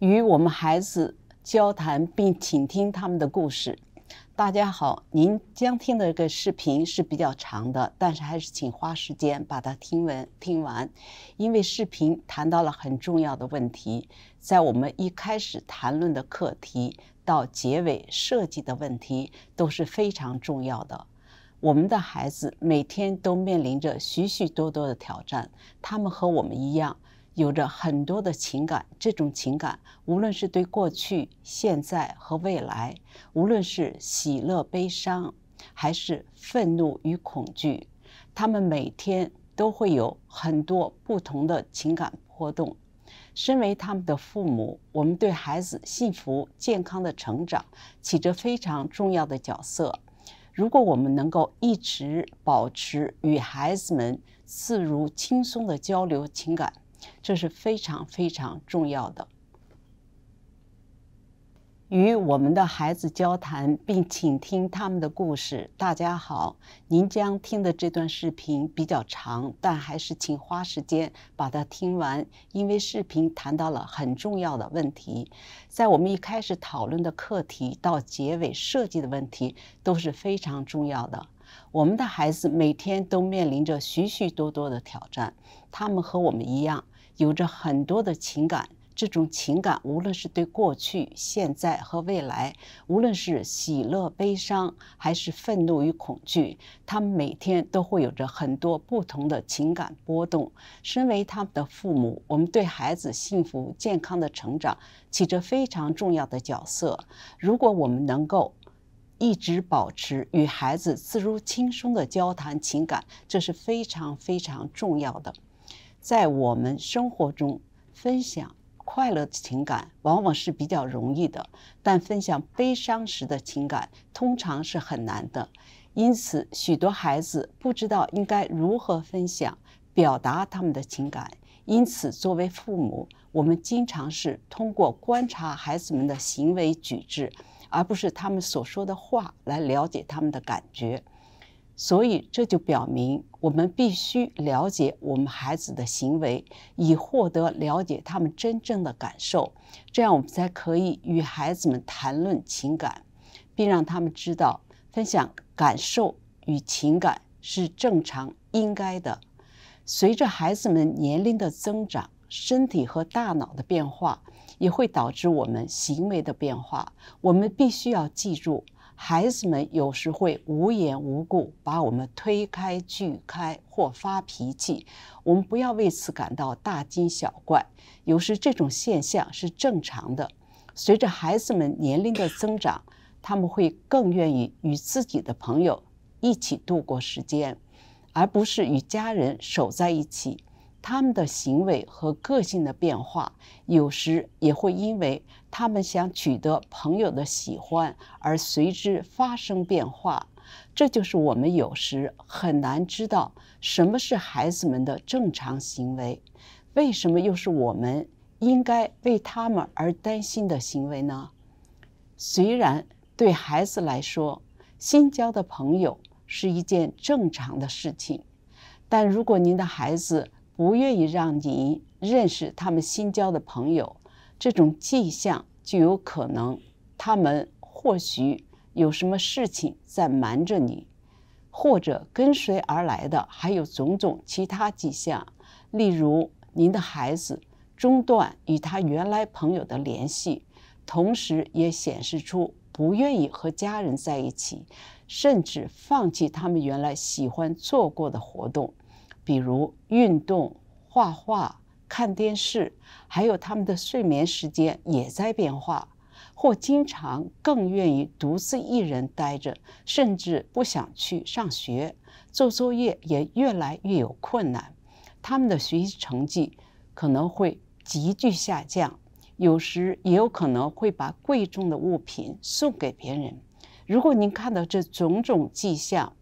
与我们孩子交谈，并倾听他们的故事。大家好，您将听的这个视频是比较长的，但是还是请花时间把它听完听完，因为视频谈到了很重要的问题，在我们一开始谈论的课题到结尾设计的问题都是非常重要的。我们的孩子每天都面临着许许多多的挑战，他们和我们一样。有着很多的情感，这种情感无论是对过去、现在和未来，无论是喜乐、悲伤，还是愤怒与恐惧，他们每天都会有很多不同的情感波动。身为他们的父母，我们对孩子幸福健康的成长起着非常重要的角色。如果我们能够一直保持与孩子们自如轻松的交流情感，这是非常非常重要的。与我们的孩子交谈，并倾听他们的故事。大家好，您将听的这段视频比较长，但还是请花时间把它听完，因为视频谈到了很重要的问题。在我们一开始讨论的课题到结尾设计的问题都是非常重要的。我们的孩子每天都面临着许许多多的挑战，他们和我们一样。有着很多的情感，这种情感无论是对过去、现在和未来，无论是喜乐、悲伤，还是愤怒与恐惧，他们每天都会有着很多不同的情感波动。身为他们的父母，我们对孩子幸福健康的成长起着非常重要的角色。如果我们能够一直保持与孩子自如轻松的交谈情感，这是非常非常重要的。在我们生活中，分享快乐情感往往是比较容易的，但分享悲伤时的情感通常是很难的。因此，许多孩子不知道应该如何分享、表达他们的情感。因此，作为父母，我们经常是通过观察孩子们的行为举止，而不是他们所说的话来了解他们的感觉。所以，这就表明我们必须了解我们孩子的行为，以获得了解他们真正的感受。这样，我们才可以与孩子们谈论情感，并让他们知道分享感受与情感是正常、应该的。随着孩子们年龄的增长，身体和大脑的变化也会导致我们行为的变化。我们必须要记住。孩子们有时会无缘无故把我们推开、拒开或发脾气，我们不要为此感到大惊小怪。有时这种现象是正常的。随着孩子们年龄的增长，他们会更愿意与自己的朋友一起度过时间，而不是与家人守在一起。他们的行为和个性的变化，有时也会因为他们想取得朋友的喜欢而随之发生变化。这就是我们有时很难知道什么是孩子们的正常行为，为什么又是我们应该为他们而担心的行为呢？虽然对孩子来说，新交的朋友是一件正常的事情，但如果您的孩子，不愿意让你认识他们新交的朋友，这种迹象就有可能，他们或许有什么事情在瞒着你，或者跟随而来的还有种种其他迹象，例如您的孩子中断与他原来朋友的联系，同时也显示出不愿意和家人在一起，甚至放弃他们原来喜欢做过的活动。比如运动、画画、看电视，还有他们的睡眠时间也在变化，或经常更愿意独自一人待着，甚至不想去上学，做作业也越来越有困难，他们的学习成绩可能会急剧下降，有时也有可能会把贵重的物品送给别人。如果您看到这种种迹象，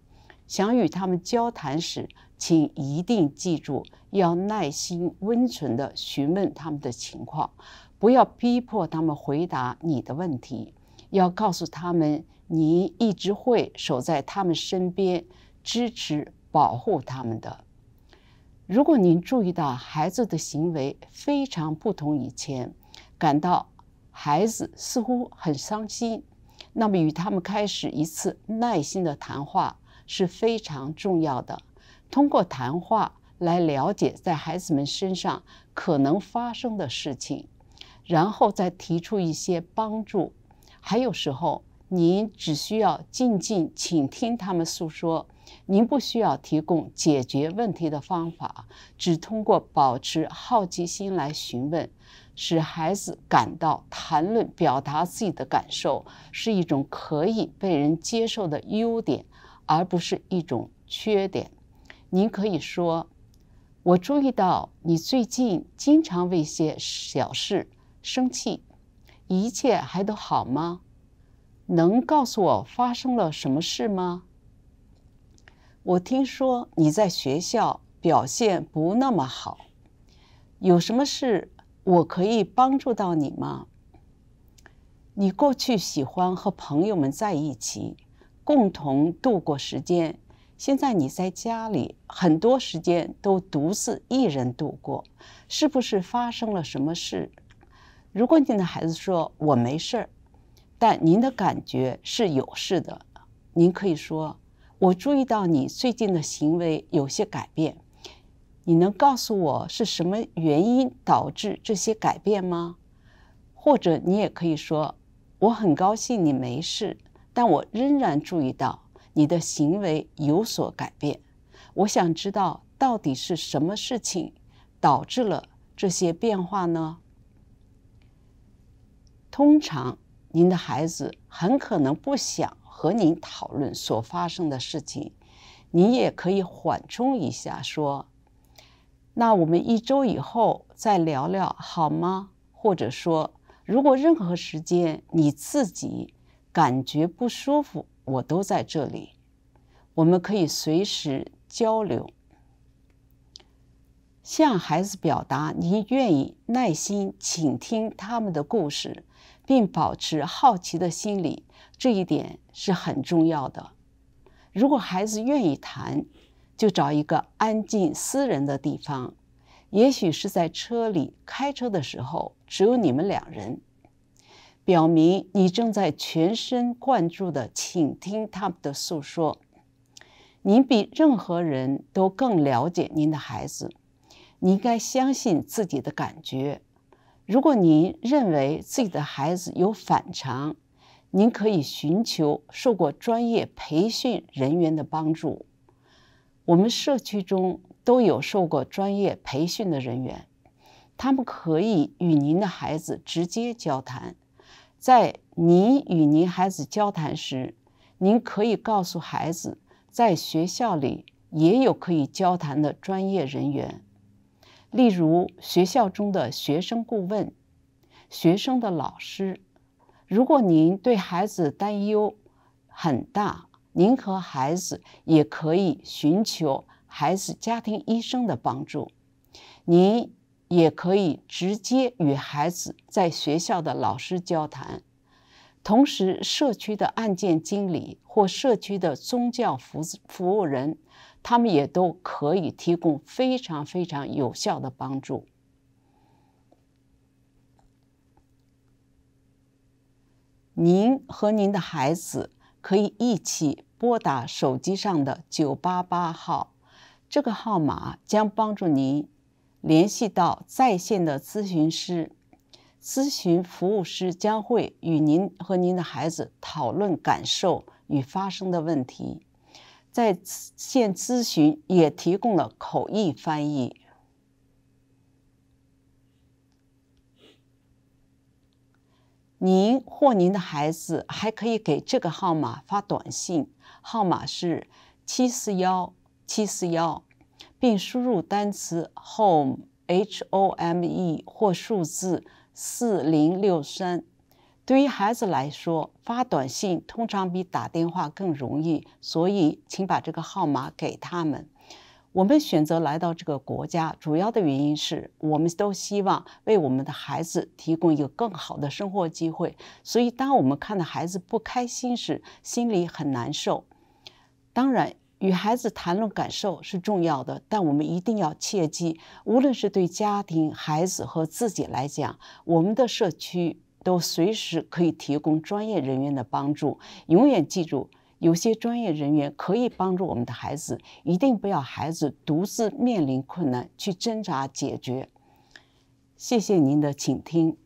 想与他们交谈时，请一定记住要耐心、温存的询问他们的情况，不要逼迫他们回答你的问题。要告诉他们，你一直会守在他们身边，支持、保护他们的。如果您注意到孩子的行为非常不同以前，感到孩子似乎很伤心，那么与他们开始一次耐心的谈话。是非常重要的。通过谈话来了解在孩子们身上可能发生的事情，然后再提出一些帮助。还有时候，您只需要静静倾听他们诉说，您不需要提供解决问题的方法，只通过保持好奇心来询问，使孩子感到谈论、表达自己的感受是一种可以被人接受的优点。而不是一种缺点。您可以说：“我注意到你最近经常为些小事生气，一切还都好吗？能告诉我发生了什么事吗？我听说你在学校表现不那么好，有什么事我可以帮助到你吗？你过去喜欢和朋友们在一起。”共同度过时间。现在你在家里很多时间都独自一人度过，是不是发生了什么事？如果你的孩子说我没事儿，但您的感觉是有事的，您可以说：“我注意到你最近的行为有些改变，你能告诉我是什么原因导致这些改变吗？”或者你也可以说：“我很高兴你没事。”但我仍然注意到你的行为有所改变。我想知道到底是什么事情导致了这些变化呢？通常，您的孩子很可能不想和您讨论所发生的事情。您也可以缓冲一下，说：“那我们一周以后再聊聊好吗？”或者说，如果任何时间你自己。感觉不舒服，我都在这里，我们可以随时交流。向孩子表达你愿意耐心倾听他们的故事，并保持好奇的心理，这一点是很重要的。如果孩子愿意谈，就找一个安静私人的地方，也许是在车里开车的时候，只有你们两人。表明你正在全神贯注的倾听他们的诉说。您比任何人都更了解您的孩子，你应该相信自己的感觉。如果您认为自己的孩子有反常，您可以寻求受过专业培训人员的帮助。我们社区中都有受过专业培训的人员，他们可以与您的孩子直接交谈。在您与您孩子交谈时，您可以告诉孩子，在学校里也有可以交谈的专业人员，例如学校中的学生顾问、学生的老师。如果您对孩子担忧很大，您和孩子也可以寻求孩子家庭医生的帮助。您。也可以直接与孩子在学校的老师交谈，同时社区的案件经理或社区的宗教服服务人，他们也都可以提供非常非常有效的帮助。您和您的孩子可以一起拨打手机上的九八八号，这个号码将帮助您。联系到在线的咨询师，咨询服务师将会与您和您的孩子讨论感受与发生的问题。在线咨询也提供了口译翻译。您或您的孩子还可以给这个号码发短信，号码是七四幺七四幺。并输入单词 home H O M E 或数字四零六三。对于孩子来说，发短信通常比打电话更容易，所以请把这个号码给他们。我们选择来到这个国家，主要的原因是我们都希望为我们的孩子提供一个更好的生活机会。所以，当我们看到孩子不开心时，心里很难受。当然。与孩子谈论感受是重要的，但我们一定要切记，无论是对家庭、孩子和自己来讲，我们的社区都随时可以提供专业人员的帮助。永远记住，有些专业人员可以帮助我们的孩子，一定不要孩子独自面临困难去挣扎解决。谢谢您的倾听。